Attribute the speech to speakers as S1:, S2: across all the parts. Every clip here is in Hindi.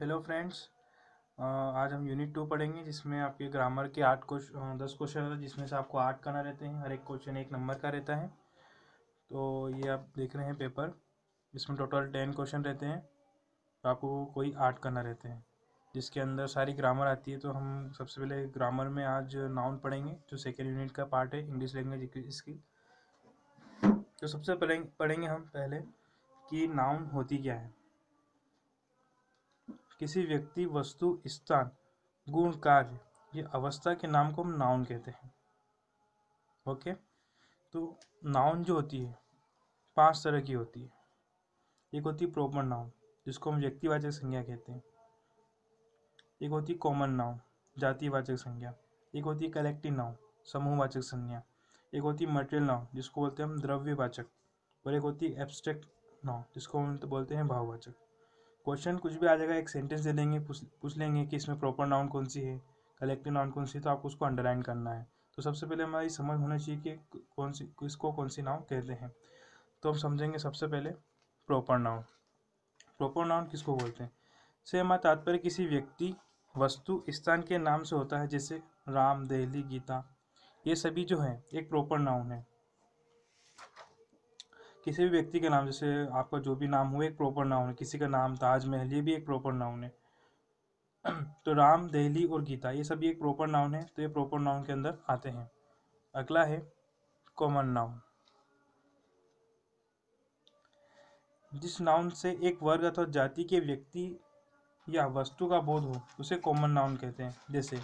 S1: हेलो फ्रेंड्स आज हम यूनिट टू पढ़ेंगे जिसमें आपके ग्रामर के आठ क्वेश्चन दस क्वेश्चन रहते हैं जिसमें से आपको आठ करना रहते हैं हर एक क्वेश्चन एक नंबर का रहता है तो ये आप देख रहे हैं पेपर इसमें टोटल टेन क्वेश्चन रहते हैं तो आपको कोई आठ करना रहते हैं जिसके अंदर सारी ग्रामर आती है तो हम सबसे पहले ग्रामर में आज नाउन पढ़ेंगे जो सेकेंड यूनिट का पार्ट है इंग्लिश लैंग्वेज स्किल तो सबसे पढ़ेंगे हम पहले कि नाउन होती क्या है किसी व्यक्ति वस्तु स्थान गुण कार्य ये अवस्था के नाम को हम नाउन कहते हैं ओके तो नाउन जो होती है पांच तरह की होती है एक होती है प्रॉपर नाउन जिसको हम व्यक्तिवाचक संज्ञा कहते हैं एक होती है कॉमन नाउन जातिवाचक संज्ञा एक होती है कलेक्टिव नाउन समूहवाचक संज्ञा एक होती है मटेरियल नाउन जिसको बोलते हैं हम द्रव्यवाचक और एक होती है एब्स्ट्रैक्ट नाउन जिसको हम बोलते हैं भाववाचक क्वेश्चन कुछ भी आ जाएगा एक सेंटेंस दे देंगे पूछ पूछ लेंगे कि इसमें प्रॉपर नाउन कौन सी है कलेक्टिव नाउन कौन सी तो आपको उसको अंडरलाइन करना है तो सबसे पहले हमारी समझ होना चाहिए कि कौन सी किसको कौन सी नाउन कहते हैं तो हम समझेंगे सबसे पहले प्रॉपर नाउन प्रॉपर नाउन किसको बोलते हैं से हमारा तात्पर्य किसी व्यक्ति वस्तु स्थान के नाम से होता है जैसे राम दहली गीता ये सभी जो हैं एक प्रॉपर नाउन है किसी भी व्यक्ति के नाम जैसे आपका जो भी नाम हो एक प्रॉपर नाउन है किसी का नाम ताजमहल ये भी एक प्रॉपर नाउन है तो राम दहली और गीता ये सभी एक प्रॉपर नाउन है तो ये प्रॉपर नाउन के अंदर आते हैं अगला है कॉमन नाउन जिस नाउन से एक वर्ग अथवा जाति के व्यक्ति या वस्तु का बोध हो उसे कॉमन नाउन कहते हैं जैसे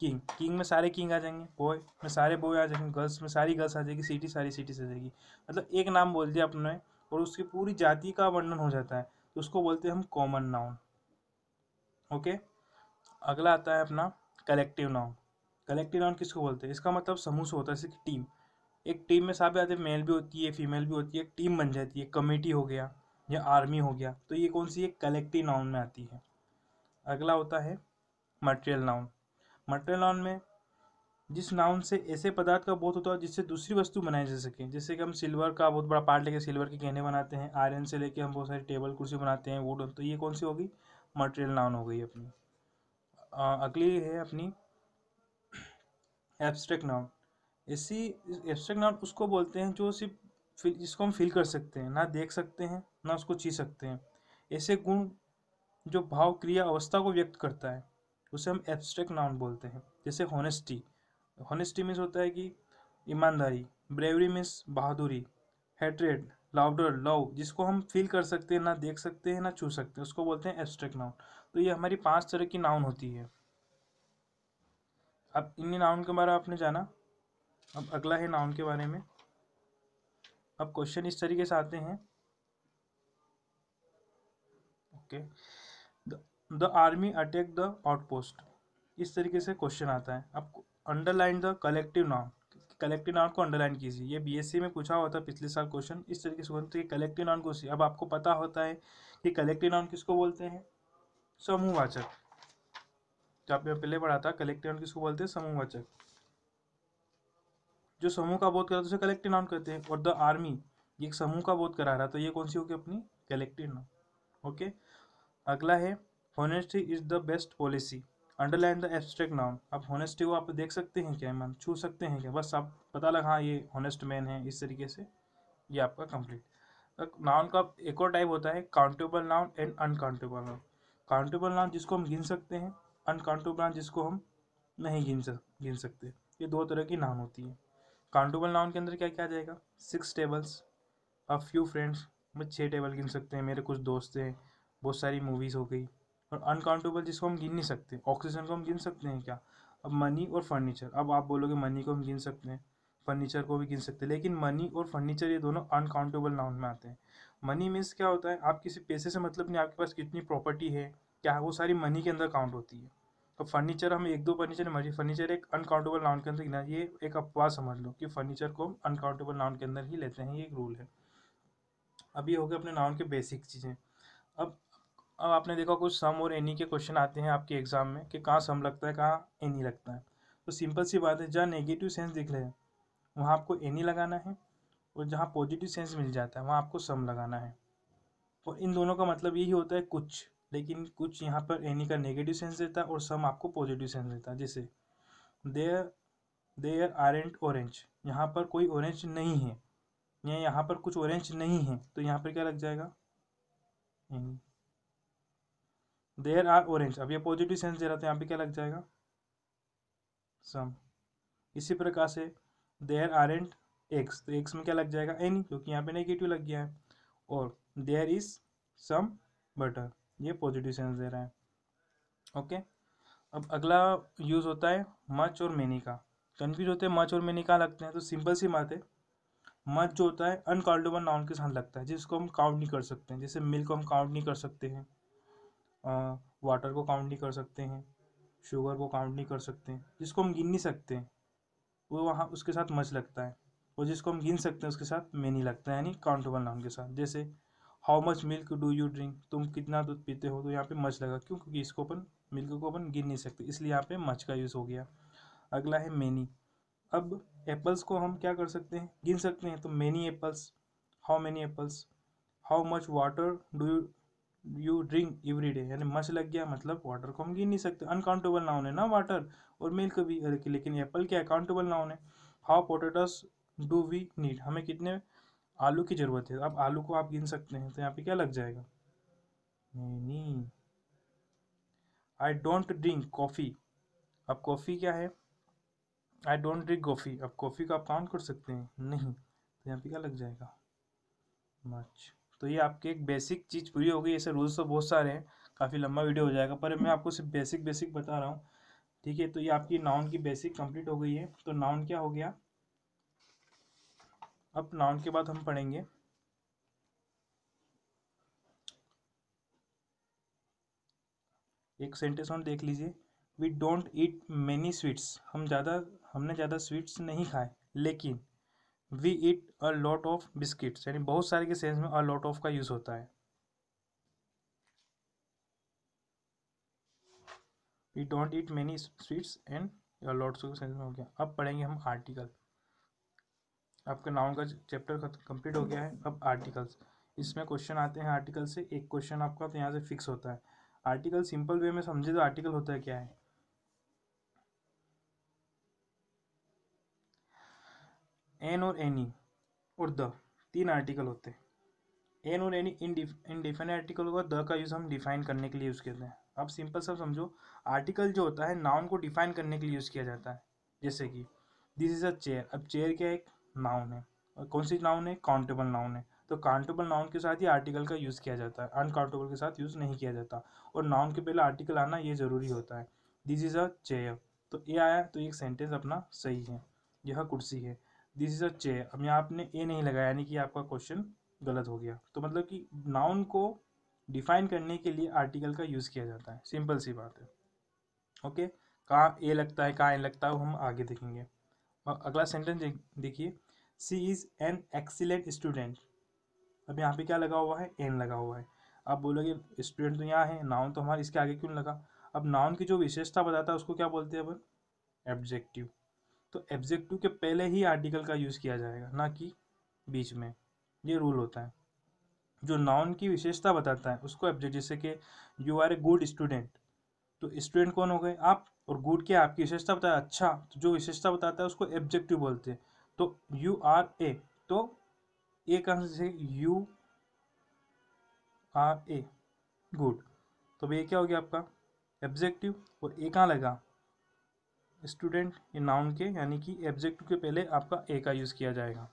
S1: किंग किंग में सारे किंग आ जाएंगे बॉय में सारे बॉय आ जाएंगे गर्ल्स में सारी गर्ल्स आ जाएगी सिटी सारी सिटीज आ जाएगी मतलब एक नाम बोल दिया अपने और उसकी पूरी जाति का वर्णन हो जाता है तो उसको बोलते हैं हम कॉमन नाउन ओके अगला आता है अपना कलेक्टिव नाउन कलेक्टिव नाउन किसको बोलते हैं इसका मतलब समूह से होता है टीम एक टीम में साफ आते मेल भी होती है फीमेल भी होती है एक टीम बन जाती है कमेटी हो गया या आर्मी हो गया तो ये कौन सी एक कलेक्टिव नाउन में आती है अगला होता है मटेरियल नाउन मटेरियल में जिस नाउन से ऐसे पदार्थ का बहुत होता है जिससे दूसरी वस्तु बनाई जा सके जैसे कि हम सिल्वर का बहुत बड़ा पार्ट लेके सिल्वर के गहने बनाते हैं आयरन से लेके हम बहुत सारी टेबल कुर्सी बनाते हैं वुड तो ये कौन सी होगी मटेरियल नाउन हो गई अपनी अगली है अपनी एब्स्ट्रैक्ट नाउन ऐसी एब्स्ट्रैक्ट नाउन उसको बोलते हैं जो सिर्फ फिल जिसको हम फील कर सकते हैं ना देख सकते हैं ना उसको छी सकते हैं ऐसे गुण जो भाव क्रिया अवस्था को व्यक्त करता है उसे हम एब्स्ट्रैक्ट नाउन बोलते हैं जैसे होनेस्टी होनेस्टी मीन्स होता है कि ईमानदारी ब्रेवरी मीन्स बहादुरी हेट्रेड लाउडर लव जिसको हम फील कर सकते हैं ना देख सकते हैं ना छू सकते हैं उसको बोलते हैं एब्स्ट्रैक्ट नाउन तो ये हमारी पांच तरह की नाउन होती है अब इन नाउन के बारे में आपने जाना अब अगला है नाउन के बारे में अब क्वेश्चन इस तरीके से आते हैं okay okay. The army attack the outpost इस तरीके से क्वेश्चन आता है अब underline the collective noun collective noun को अंडरलाइन कीजिए ये बीएससी में पूछा हुआ था पिछले साल क्वेश्चन इस तरीके से बोलते हैं कलेक्टिव नाउन को अब आपको पता होता है कि कलेक्टिव नाउन किसको बोलते हैं समूहवाचक जो आपने पहले पढ़ा था कलेक्टिव नाउन किसको बोलते हैं समूहवाचक जो समूह का बोध कराता है उसे कलेक्टिव नाउन कहते हैं और द आर्मी ये एक समूह का बोध करा रहा है तो ये कौन सी होगी अपनी कलेक्टिव नाउन ओके अगला है honesty is the best policy underline the abstract noun अब होनेस्टी को आप देख सकते हैं क्या मैम छू सकते हैं क्या बस आप पता लगा हाँ ये होनेस्ट मैन है इस तरीके से ये आपका कंप्लीट नाउन का एक और टाइप होता है countable noun and uncountable noun countable noun जिसको हम गिन सकते हैं अनकाउंटेबल नाउन जिसको हम नहीं गिन सक गिन सकते ये दो तरह की नाउन होती है काउंटेबल नाउन के अंदर क्या क्या जाएगा six tables a few friends मैं छः टेबल गिन सकते हैं मेरे कुछ दोस्त हैं बहुत सारी मूवीज़ हो गई और अनकाउंटेबल जिसको हम गिन नहीं सकते ऑक्सीजन को हम गिन सकते हैं क्या अब मनी और फर्नीचर अब आप बोलोगे मनी को हम गिन सकते हैं फर्नीचर को भी गिन सकते हैं लेकिन मनी और फर्नीचर ये दोनों अनकाउंटेबल नाउन में आते हैं मनी मीन्स क्या होता है आप किसी पैसे से मतलब नहीं आपके पास कितनी प्रॉपर्टी है क्या है वो सारी मनी के अंदर काउंट होती है तो फर्नीचर हम एक दो फर्नीचर मर्जी फर्नीचर एक अनकाउंटेबल नाउन के अंदर गिना ये एक अफवाह समझ लो कि फर्नीचर को हम अनकाउंटेबल नाउन के अंदर ही लेते हैं ये एक रूल है अब ये हो गया अपने नाउन के बेसिक चीज़ें अब अब आपने देखा कुछ सम और एनी के क्वेश्चन आते हैं आपके एग्जाम में कि कहाँ सम लगता है कहाँ एनी लगता है तो सिंपल सी बात है जहाँ नेगेटिव सेंस दिख रहे हैं वहाँ आपको एनी लगाना है और जहाँ पॉजिटिव सेंस मिल जाता है वहाँ आपको सम लगाना है और इन दोनों का मतलब यही होता है कुछ लेकिन कुछ यहाँ पर एनी का नेगेटिव सेंस देता है और सम आपको पॉजिटिव सेंस देता है जैसे देयर देयर एंड ऑरेंज यहाँ पर कोई ऑरेंज नहीं है या यहाँ पर कुछ ऑरेंज नहीं है तो यहाँ पर क्या लग जाएगा एनी देयर आर ऑरेंज अब ये पॉजिटिव सेंस दे रहा था यहाँ पे क्या लग जाएगा सम इसी प्रकार से देयर आर एंड एक्स तो एक्स में क्या लग जाएगा एनी क्योंकि यहाँ पे नेगेटिव लग गया है और देयर इज सम बटर ये पॉजिटिव सेंस दे रहा है ओके अब अगला यूज़ होता है मच और मेनी का कन्फ्यूज होते हैं मच और मेनी का लगते हैं तो सिंपल सी बात है मच जो होता है अनकाउंटेबल नाउन के साथ लगता है जिसको हम काउंट नहीं कर सकते हैं जैसे मिल्क को हम काउंट नहीं कर सकते हैं वाटर को काउंट नहीं कर सकते हैं शुगर को काउंट नहीं कर सकते हैं जिसको हम गिन नहीं सकते हैं वो वहाँ उसके साथ मच लगता है और जिसको हम गिन सकते हैं उसके साथ नहीं लगता है यानी काउंटेबल नाउन के साथ जैसे how much milk do you drink तुम कितना दूध पीते हो तो यहाँ पे मच लगा क्यों क्योंकि इसको अपन मिल्क को अपन गिन नहीं सकते इसलिए यहाँ पे मच का यूज़ हो गया अगला है मैनी अब एप्पल्स को हम क्या कर सकते हैं गिन सकते हैं तो many apples how many apples how much water do you you drink every day यानी मच लग गया मतलब वाटर को हम गिन नहीं सकते अनकाउंटेबल नाउन है ना वाटर और मिल्क भी लेकिन एप्पल के अकाउंटेबल नाउन है how potatoes do we need हमें कितने आलू की ज़रूरत है अब आलू को आप गिन सकते हैं तो यहाँ पे क्या लग जाएगा नहीं नहीं आई डोंट ड्रिंक कॉफ़ी अब कॉफ़ी क्या है आई डोंट ड्रिंक कॉफ़ी अब कॉफ़ी को आप काउंट कर सकते हैं नहीं तो यहाँ पे क्या लग जाएगा मच तो ये आपकी एक बेसिक चीज़ पूरी गई ऐसे रूल्स तो बहुत सारे हैं काफ़ी लंबा वीडियो हो जाएगा पर मैं आपको सिर्फ बेसिक बेसिक बता रहा हूँ ठीक है तो ये आपकी नाउन की बेसिक कंप्लीट हो गई है तो नाउन क्या हो गया अब नाउन के बाद हम पढ़ेंगे एक सेंटेंस और देख लीजिए we don't eat many sweets हम ज़्यादा हमने ज़्यादा स्वीट्स नहीं खाए लेकिन we eat a lot of biscuits यानी बहुत सारे के सेंस में अ लॉट ऑफ का यूज़ होता है we don't eat many sweets and lots के सेंस में हो गया अब पढ़ेंगे हम आर्टिकल आपका नाउन का चैप्टर कंप्लीट हो गया है अब आर्टिकल्स इसमें क्वेश्चन आते हैं आर्टिकल से एक क्वेश्चन आपका तो यहाँ से फिक्स होता है आर्टिकल सिंपल वे में समझे तो आर्टिकल होता है क्या है एन और एनी और द तीन आर्टिकल होते हैं एन और एनी इनडिफाइन आर्टिकल होगा द का यूज़ हम डिफाइन करने के लिए यूज़ करते हैं अब सिंपल सब समझो आर्टिकल जो होता है नाउन को डिफाइन करने के लिए यूज़ किया जाता है जैसे कि दिस इज़ अ चेयर अब चेयर क्या एक नाउन है और कौन सी नाउन है काउंटेबल नाउन है तो काउंटेबल नाउन के साथ ही आर्टिकल का यूज़ किया जाता है अनकाउंटेबल के साथ यूज़ नहीं किया जाता और नाउन के पहले आर्टिकल आना ये ज़रूरी होता है दिस इज़ अ चेयर तो ये आया तो एक सेंटेंस अपना सही है यह कुर्सी है दिस इज अ चेयर अब यहाँ आपने ए नहीं लगाया यानी कि आपका क्वेश्चन गलत हो गया तो मतलब कि नाउन को डिफाइन करने के लिए आर्टिकल का यूज़ किया जाता है सिंपल सी बात है ओके कहाँ ए लगता है कहाँ एन लगता है वो हम आगे देखेंगे और अगला सेंटेंस देखिए she is an excellent student अब यहाँ पे क्या लगा हुआ है एन लगा हुआ है आप बोलोगे स्टूडेंट तो यहाँ है नाउन तो हमारे इसके आगे क्यों लगा अब नाउन की जो विशेषता बताता है उसको क्या बोलते हैं अपन एब्जेक्टिव तो एब्जेक्टिव के पहले ही आर्टिकल का यूज़ किया जाएगा ना कि बीच में ये रूल होता है जो नाउन की विशेषता बताता है उसको एब्जेक्ट जैसे कि you are a good student तो स्टूडेंट कौन हो गए आप और गुड क्या आपकी विशेषता बताया अच्छा तो जो विशेषता बताता है उसको एब्जेक्टिव बोलते हैं तो यू आर ए तो ए का जैसे यू आर ए गुड तो ये क्या हो गया आपका एब्जेक्टिव और ए कहाँ लगा स्टूडेंट ये नाउन के यानी कि एब्जेक्ट के पहले आपका ए का यूज़ किया जाएगा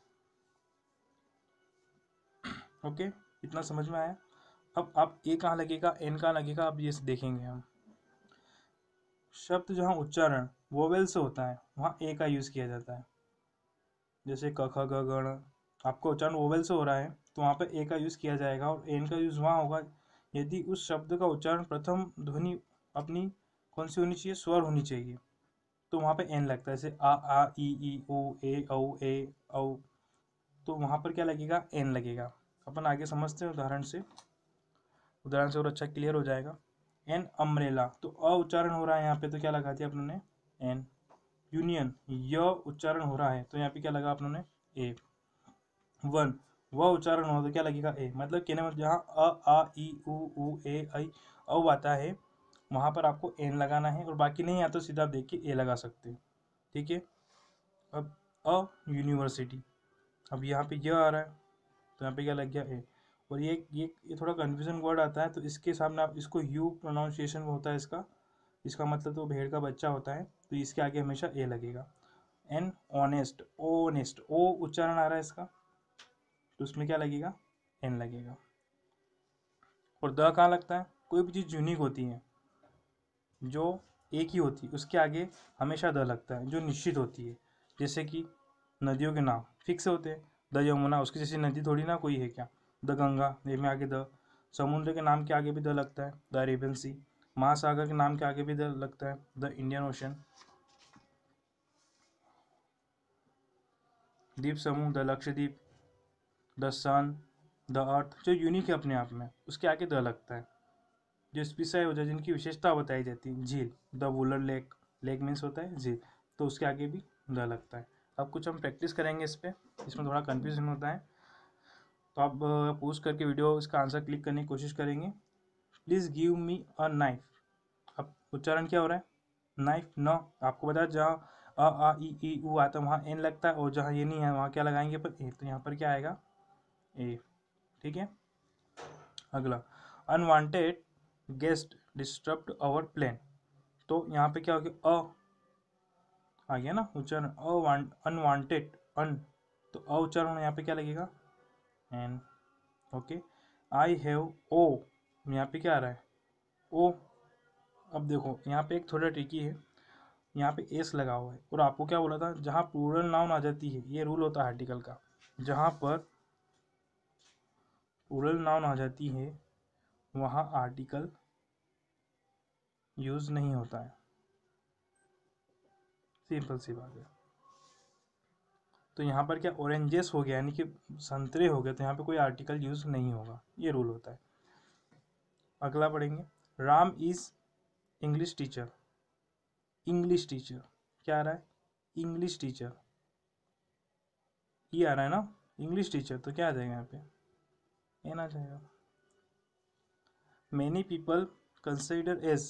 S1: ओके इतना समझ में आया अब आप ए कहाँ लगेगा एन कहाँ लगेगा अब ये देखेंगे हम शब्द जहाँ उच्चारण वोवेल से होता है वहाँ ए का यूज़ किया जाता है जैसे क ख ग गण आपका उच्चारण वोवेल से हो रहा है तो वहाँ पर ए का यूज़ किया जाएगा और एन का यूज़ वहाँ होगा यदि उस शब्द का उच्चारण प्रथम ध्वनि अपनी कौन सी होनी चाहिए स्वर होनी चाहिए तो वहाँ पे एन लगता है जैसे आ आ ई ई ओ ए औ ए औ तो वहाँ पर क्या लगेगा एन लगेगा अपन आगे समझते हैं उदाहरण से उदाहरण से और अच्छा क्लियर हो जाएगा एन अम्ब्रेला तो अ उच्चारण हो रहा है यहाँ पे तो क्या लगा दिया अपनों ने एन यूनियन य उच्चारण हो रहा है तो यहाँ पे क्या लगा अपनों ने ए वन व उच्चारण हो तो क्या लगेगा ए मतलब कहने में मतलब जहाँ अ आ ई उ ऊ ए आई औ आता है वहाँ पर आपको एन लगाना है और बाकी नहीं आता तो सीधा आप देख के ए लगा सकते हो ठीक है अब अ यूनिवर्सिटी अब यहाँ पे यह आ रहा है तो यहाँ पे क्या लग गया ए और ये ये ये थोड़ा कन्फ्यूजन वर्ड आता है तो इसके सामने आप इसको यू प्रोनाउंसिएशन होता है इसका इसका मतलब तो भेड़ का बच्चा होता है तो इसके आगे हमेशा ए लगेगा एन ऑनेस्ट ओनेस्ट ओ उच्चारण आ रहा है इसका तो उसमें क्या लगेगा एन लगेगा और द कहाँ लगता है कोई भी चीज़ यूनिक होती है जो एक ही होती है उसके आगे हमेशा द लगता है जो निश्चित होती है जैसे कि नदियों के नाम फिक्स होते हैं द यमुना उसकी जैसी नदी थोड़ी ना कोई है क्या द गंगा ये में आगे द समुद्र के नाम के आगे भी द लगता है द अरेबियन सी महासागर के नाम के आगे भी द लगता है द इंडियन ओशन द्वीप समूह the Lakshadweep the sun the earth जो यूनिक है अपने आप में उसके आगे द लगता है जो स्पीसाई होता है जिनकी विशेषता बताई जाती है झील the Wular lake lake means होता है झील तो उसके आगे भी द लगता है अब कुछ हम प्रैक्टिस करेंगे इस पर इसमें थोड़ा कन्फ्यूजन होता है तो आप पूछ करके वीडियो इसका आंसर क्लिक करने की कोशिश करेंगे please give me a knife अब उच्चारण क्या हो रहा है नाइफ न आपको बता जहाँ अ आ ई ई ऊ आता है वहाँ एन लगता है और जहाँ ये नहीं है वहाँ क्या लगाएंगे पर ए तो यहाँ पर क्या आएगा ए ठीक है अगला unwanted guest disturb our plane तो यहाँ पे क्या हो गया आ गया ना उच्चारण अनवांटेड अन तो अ उच्चारण यहाँ पे क्या लगेगा एन ओके आई हैव ओ यहाँ पे क्या आ रहा है ओ अब देखो यहाँ पे एक थोड़ा ट्रिकी है यहाँ पे एस लगा हुआ है और आपको क्या बोला था जहाँ प्लूरल नाउन आ जाती है ये रूल होता है आर्टिकल का जहाँ पर प्लूरल नाउन आ जाती है वहाँ आर्टिकल यूज़ नहीं होता है सिंपल सी बात है तो यहाँ पर क्या ऑरेंजेस हो गया यानी कि संतरे हो गए तो यहाँ पे कोई आर्टिकल यूज़ नहीं होगा ये रूल होता है अगला पढ़ेंगे Ram is English teacher English teacher क्या आ रहा है इंग्लिश टीचर ये आ रहा है ना इंग्लिश टीचर तो क्या आ जाएगा यहाँ पे एन आ जाएगा many people consider as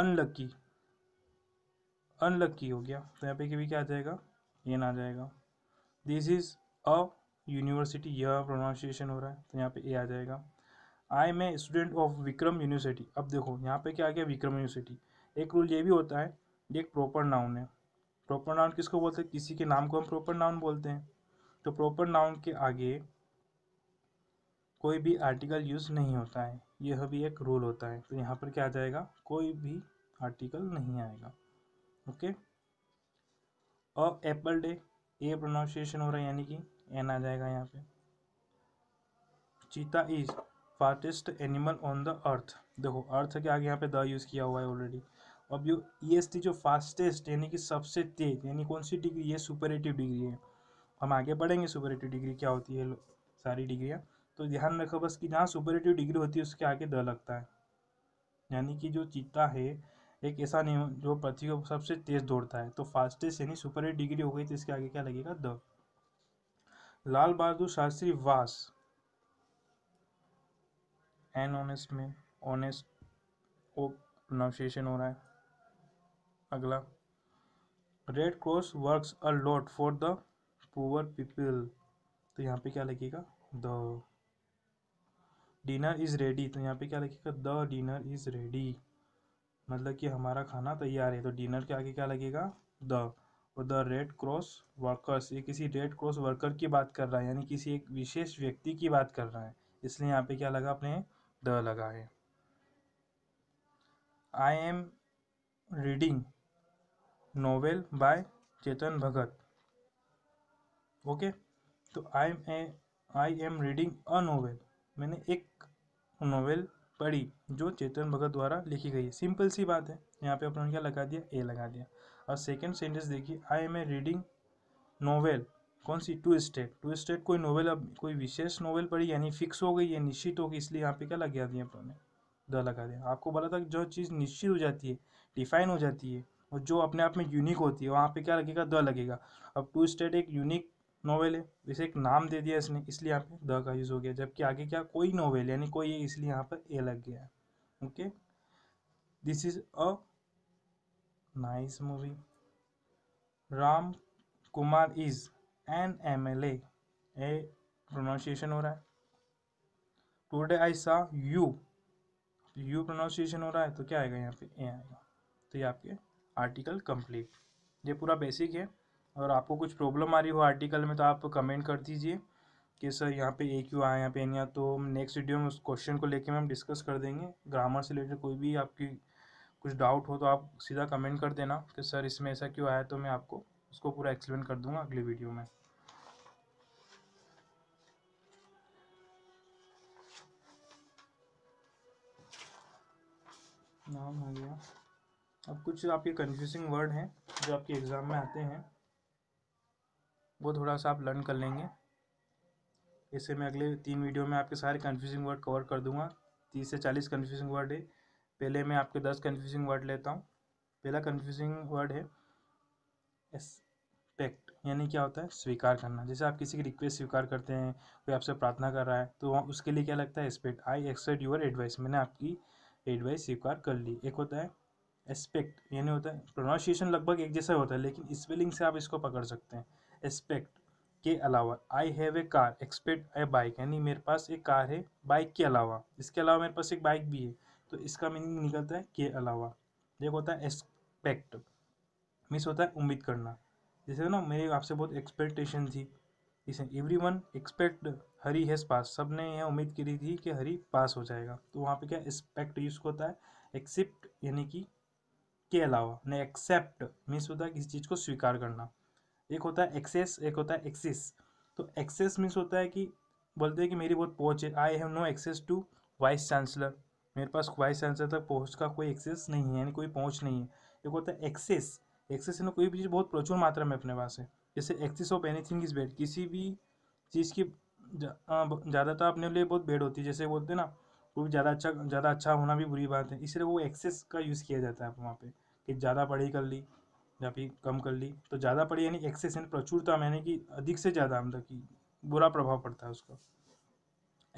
S1: unlucky unlucky हो गया तो यहाँ पे कभी क्या आ जाएगा ये ना आ जाएगा दिस इज अ यूनिवर्सिटी यह प्रोनाउंसिएशन हो रहा है तो यहाँ पे ए आ जाएगा I am a student of Vikram University अब देखो यहाँ पे क्या आ गया विक्रम यूनिवर्सिटी एक रूल ये भी होता है ये एक प्रॉपर नाउन है प्रॉपर नाउन किसको बोलते हैं किसी के नाम को हम प्रॉपर नाउन बोलते हैं तो प्रॉपर नाउन के आगे कोई भी आर्टिकल यूज़ नहीं होता है यह भी एक रूल होता है तो यहाँ पर क्या आ जाएगा कोई भी आर्टिकल नहीं आएगा ओके और एप्पल डे ए प्रोनाउंसिएशन हो रहा है यानी कि एन आ जाएगा यहाँ पे cheetah is fastest animal on the earth देखो अर्थ के आगे यहाँ पे द यूज़ किया हुआ है ऑलरेडी अब यू ई एस जो फास्टेस्ट यानी कि सबसे तेज यानी कौन सी डिग्री है सुपरेटिव डिग्री है हम आगे बढ़ेंगे सुपरेटिव डिग्री क्या होती है सारी डिग्रियाँ तो ध्यान रखो बस कि जहाँ सुपरेटिव डिग्री होती है उसके आगे द लगता है यानी कि जो चीता है एक ऐसा नियम जो पृथ्वी को सबसे तेज दौड़ता है तो फास्टेस्ट यानी सुपर एट डिग्री हो गई तो इसके आगे क्या लगेगा the Lal Bahadur Shastri was an honest में ऑनेस्ट ओ प्रोनाउंसिएशन हो रहा है अगला Red Cross works a lot for the poor people तो यहाँ पे क्या लगेगा द डिनर इज़ रेडी तो यहाँ पे क्या लिखेगा द डिनर इज़ रेडी मतलब कि हमारा खाना तैयार है तो डिनर के आगे क्या लगेगा द और द रेड क्रॉस वर्कर्स ये किसी रेड क्रॉस वर्कर की बात कर रहा है यानी किसी एक विशेष व्यक्ति की बात कर रहा है इसलिए यहाँ पे क्या लगा अपने द लगा है I am reading novel by Chetan Bhagat okay तो I am a I am reading a novel मैंने एक नोवेल पढ़ी जो चेतन भगत द्वारा लिखी गई है सिंपल सी बात है यहाँ पे अपने क्या लगा दिया ए लगा दिया और सेकंड सेंटेंस देखिए I am a reading novel कौन सी टू स्टेट टू स्टेट कोई नोवेल अब कोई विशेष नोवेल पढ़ी यानी फिक्स हो गई या निश्चित हो गई इसलिए यहाँ पे क्या लगा दिया अपने द लगा दिया आपको बोला था जो चीज़ निश्चित हो जाती है डिफाइन हो जाती है और जो अपने आप में यूनिक होती है वहाँ पे क्या लगेगा द लगेगा अब टू स्टेट एक यूनिक नोवेल है तो इसे एक नाम दे दिया इसने इसलिए यहाँ पे द का यूज़ हो गया जबकि आगे क्या कोई नोवेल यानी कोई इसलिए यहाँ पर ए लग गया okay this is a nice movie Ram Kumar is an M L A pronunciation हो रहा है टूडे आई सा यू यू प्रोनाउंसिएशन हो रहा है तो क्या आएगा यहाँ पे ए आएगा तो ये आपके आर्टिकल कंप्लीट ये पूरा बेसिक है और आपको कुछ प्रॉब्लम आ रही हो आर्टिकल में तो आप कमेंट कर दीजिए कि सर यहाँ पे ए क्यू आया यहाँ पे एन तो नेक्स्ट वीडियो में उस क्वेश्चन को लेके हम डिस्कस कर देंगे ग्रामर से रिलेटेड कोई भी आपकी कुछ डाउट हो तो आप सीधा कमेंट कर देना कि सर इसमें ऐसा क्यों आया तो मैं आपको उसको पूरा एक्सप्लेन कर दूंगा अगली वीडियो में नाम आ गया अब कुछ आपके कंफ्यूजिंग वर्ड हैं जो आपके एग्ज़ाम में आते हैं वो थोड़ा सा आप लर्न कर लेंगे इससे मैं अगले तीन वीडियो में आपके सारे कन्फ्यूजिंग वर्ड कवर कर दूंगा तीस से चालीस कन्फ्यूजिंग वर्ड है पहले मैं आपके दस कन्फ्यूजिंग वर्ड लेता हूँ पहला कन्फ्यूजिंग वर्ड है एक्सपेक्ट यानी क्या होता है स्वीकार करना जैसे आप किसी की रिक्वेस्ट स्वीकार करते हैं कोई आपसे प्रार्थना कर रहा है तो उसके लिए क्या लगता है expect I accept your advice मैंने आपकी एडवाइस स्वीकार कर ली एक होता है एस्पेक्ट यानी होता है प्रोनाउंसिएशन लगभग एक जैसा होता है लेकिन स्पेलिंग से आप इसको पकड़ सकते हैं एस्पेक्ट के अलावा I have a car except a bike यानी मेरे पास एक कार है बाइक के अलावा इसके अलावा मेरे पास एक बाइक भी है तो इसका मीनिंग निकलता है के अलावा देखो होता है एक्सपेक्ट मीन्स होता है उम्मीद करना जैसे ना मेरी आपसे बहुत एक्सपेक्टेशन थी इसे everyone except Hari has pass सब ने यह उम्मीद करी थी कि हरी पास हो जाएगा तो वहाँ पे क्या एक्सपेक्ट यूज़ होता है एक्सेप्ट यानी कि के अलावा ने एक्सेप्ट मीन्स होता है किसी चीज़ को स्वीकार करना एक होता है एक्सेस एक होता है एक्सिस तो एक्सेस मीन्स होता है कि बोलते हैं कि मेरी बहुत पहुँच है I have no access to vice chancellor मेरे पास वाइस चांसलर तक पहुँच का कोई एक्सेस नहीं है यानी कोई पहुँच नहीं है एक होता है एक्सेस एक्सेस यानी कोई भी चीज़ बहुत प्रचुर मात्रा में अपने पास है जैसे excess of anything is bad किसी भी चीज़ की ज़्यादा तो अपने लिए बहुत बेड होती है जैसे बोलते हैं ना वो भी ज़्यादा अच्छा ज़्यादा अच्छा होना भी बुरी बात है इसलिए वो एक्सेस का यूज़ किया जाता है आप वहाँ पर कि ज़्यादा पढ़ाई कर ली या फिर कम कर ली तो ज़्यादा पड़ी यानी एक्सेस यानी प्रचुरता मैंने कि अधिक से ज़्यादा मतलब कि बुरा प्रभाव पड़ता है उसका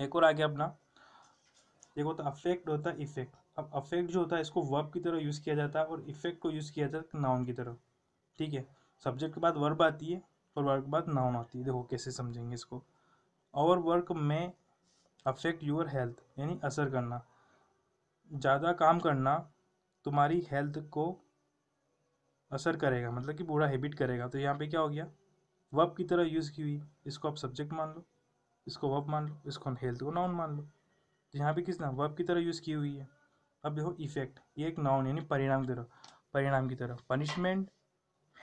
S1: एक और आ गया अपना एक होता अफेक्ट होता है इफेक्ट अब अफेक्ट जो होता है इसको वर्ब की तरह यूज़ किया जाता है और इफेक्ट को यूज़ किया जाता है नाउन की तरह ठीक है सब्जेक्ट के बाद वर्ब आती है और वर्ब के बाद नाउन आती है देखो कैसे समझेंगे इसको और वर्क में अफेक्ट योर हेल्थ यानी असर करना ज़्यादा काम करना तुम्हारी हेल्थ को असर करेगा मतलब कि बुरा हैबिट करेगा तो यहाँ पे क्या हो गया वब की तरह यूज़ की हुई इसको आप सब्जेक्ट मान लो इसको वब मान लो इसको हेल्थ को नाउन मान लो तो यहाँ पे किस वब की तरह यूज़ की हुई है अब देखो इफेक्ट ये एक नाउन यानी परिणाम की तरह परिणाम की तरह punishment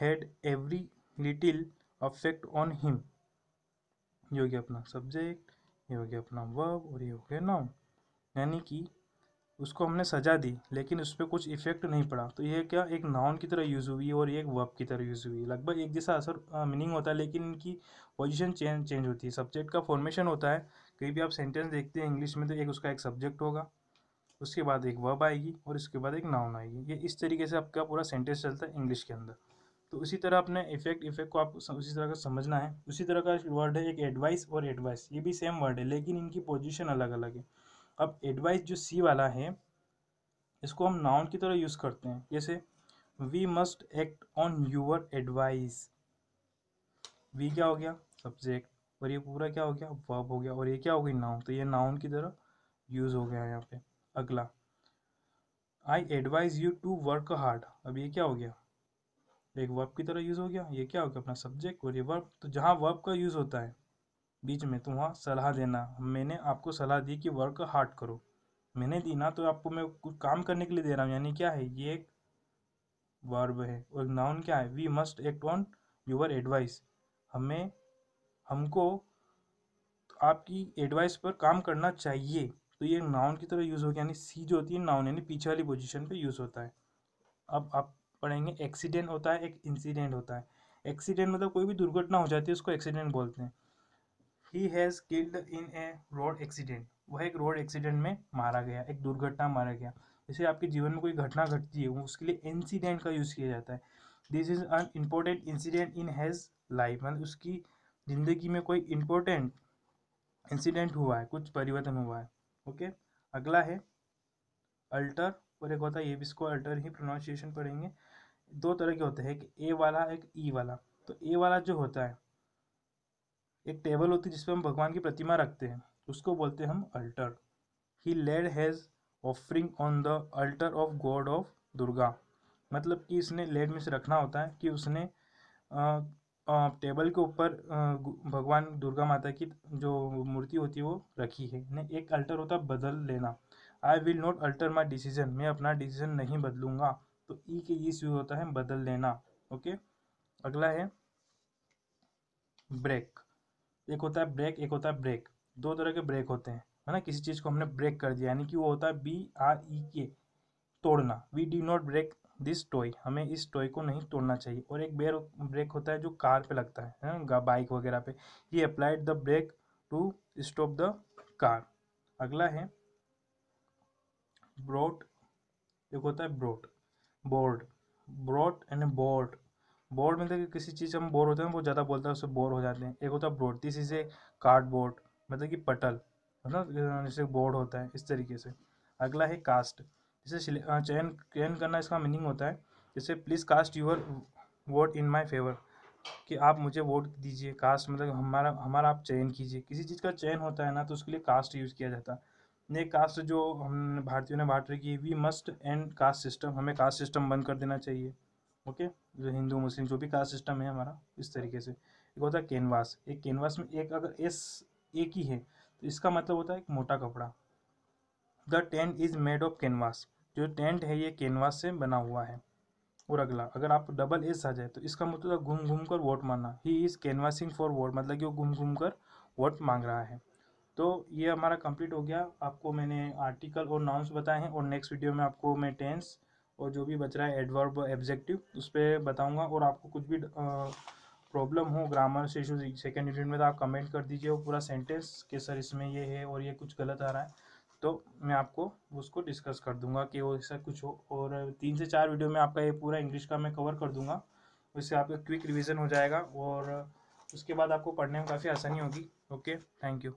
S1: had every little affect on him ये हो गया अपना सब्जेक्ट ये हो गया अपना वब और ये हो गया नाउन यानी कि उसको हमने सजा दी लेकिन उस पर कुछ इफेक्ट नहीं पड़ा तो यह क्या एक नाउन की तरह यूज़ हुई और एक वर्ब की तरह यूज़ हुई लगभग एक जैसा असर मीनिंग होता है लेकिन इनकी पोजिशन चेंज चेंज होती है सब्जेक्ट का फॉर्मेशन होता है कहीं भी आप सेंटेंस देखते हैं इंग्लिश में तो एक उसका एक सब्जेक्ट होगा उसके बाद एक वर्ब आएगी और उसके बाद एक नाउन आएगी ये इस तरीके से आपका पूरा सेंटेंस चलता है इंग्लिश के अंदर तो उसी तरह अपने इफेक्ट इफेक्ट को आपको उसी तरह का समझना है उसी तरह का वर्ड है एक एडवाइस और एडवाइस ये भी सेम वर्ड है लेकिन इनकी पोजीशन अलग अलग है अब एडवाइस जो सी वाला है इसको हम नाउन की तरह यूज़ करते हैं जैसे we must act on your advice we क्या हो गया सब्जेक्ट और ये पूरा क्या हो गया वर्ब हो गया और ये क्या हो गई नाउन तो ये नाउन की तरह यूज़ हो गया यहाँ पे अगला I advise you to work hard अब ये क्या हो गया एक वर्ब की तरह यूज़ हो गया ये क्या हो गया अपना सब्जेक्ट और ये वर्ब तो जहाँ वर्ब का यूज़ होता है बीच में तो वहाँ सलाह देना मैंने आपको सलाह दी कि वर्क हार्ड करो मैंने दी ना तो आपको मैं कुछ काम करने के लिए दे रहा हूँ यानी क्या है ये एक वर्ब है और नाउन क्या है we must act on your advice हमें हमको आपकी एडवाइस पर काम करना चाहिए तो ये नाउन की तरह यूज़ होगी यानी सी जो होती है नाउन यानी पीछे वाली पोजिशन पर यूज़ होता है अब आप पढ़ेंगे एक्सीडेंट होता है एक इंसिडेंट होता है एक्सीडेंट मतलब कोई भी दुर्घटना हो जाती है उसको एक्सीडेंट बोलते हैं he has killed in a road accident वह एक रोड एक्सीडेंट में मारा गया एक दुर्घटना मारा गया जैसे आपके जीवन में कोई घटना घटती है उसके लिए इंसिडेंट का यूज़ किया जाता है this is an important incident in his life मतलब उसकी ज़िंदगी में कोई इम्पोर्टेंट इंसिडेंट हुआ है कुछ परिवर्तन हुआ है ओके अगला है अल्टर और एक होता है ये भी इसको अल्टर ही प्रोनाउंसिएशन पढ़ेंगे दो तरह के होते हैं एक ए वाला एक ई e वाला तो ए वाला जो होता है एक टेबल होती है जिसपे हम भगवान की प्रतिमा रखते हैं उसको बोलते हैं हम altar he laid his offering on the altar of God of Durga मतलब कि इसने लेड में से रखना होता है कि उसने आ, आ, टेबल के ऊपर भगवान दुर्गा माता की जो मूर्ति होती है वो रखी है ने एक अल्टर होता है बदल लेना I will not alter my decision मैं अपना डिसीजन नहीं बदलूंगा तो ई e के ये e यूज होता है बदल लेना ओके अगला है ब्रेक एक होता है ब्रेक एक होता है ब्रेक दो तरह के ब्रेक होते हैं है ना किसी चीज़ को हमने ब्रेक कर दिया यानी कि वो होता है बी आर ई के तोड़ना we do not break this toy हमें इस टॉय को नहीं तोड़ना चाहिए और एक बेर ब्रेक होता है जो कार पे लगता है ना बाइक वगैरह पे he applied the brake to stop the car अगला है ब्रोट एक होता है brought board brought and board board मतलब कि किसी चीज़ हम बोर होते हैं वो ज़्यादा बोलते हैं उससे बोर हो जाते हैं एक होता है बोर्ड तीसरी से कार्डबोर्ड मतलब कि पटल मतलब हाँ, जैसे बोर्ड होता है इस तरीके से अगला है कास्ट जैसे हाँ, चयन चयन करना इसका मीनिंग होता है जैसे please cast your vote in my favour कि आप मुझे वोट दीजिए कास्ट मतलब हमारा हमारा आप चयन कीजिए किसी चीज़ का चयन होता है ना तो उसके लिए कास्ट यूज़ किया जाता है ने कास्ट जो हम भारतीयों ने बांट रखी है we must end caste system हमें कास्ट सिस्टम बंद कर देना चाहिए ओके जो हिंदू मुस्लिम जो भी कास्ट सिस्टम है हमारा इस तरीके से एक होता है कैनवास एक कैनवास में एक अगर एस एक ही है तो इसका मतलब होता है एक मोटा कपड़ा the tent is made of canvas जो टेंट है ये कैनवास से बना हुआ है और अगला अगर आप डबल एस आ जाए तो इसका मतलब घूम घूम कर वोट मांगना he is canvassing for vote मतलब कि वो घूम घूम कर वोट मांग रहा है तो ये हमारा कंप्लीट हो गया आपको मैंने आर्टिकल और नाउंस बताए हैं और नेक्स्ट वीडियो में आपको मैं टेंस और जो भी बच रहा है एडवर्ब एब्जेक्टिव उस पर बताऊँगा और आपको कुछ भी प्रॉब्लम हो ग्रामर से इशू सेकेंड यूनिट में तो आप कमेंट कर दीजिए और पूरा सेंटेंस कि सर इसमें ये है और ये कुछ गलत आ रहा है तो मैं आपको उसको डिस्कस कर दूंगा कि वो ऐसा कुछ हो और तीन से चार वीडियो में आपका ये पूरा इंग्लिश का मैं कवर कर दूंगा उससे आपका क्विक रिवीजन हो जाएगा और उसके बाद आपको पढ़ने में काफ़ी आसानी होगी ओके थैंक यू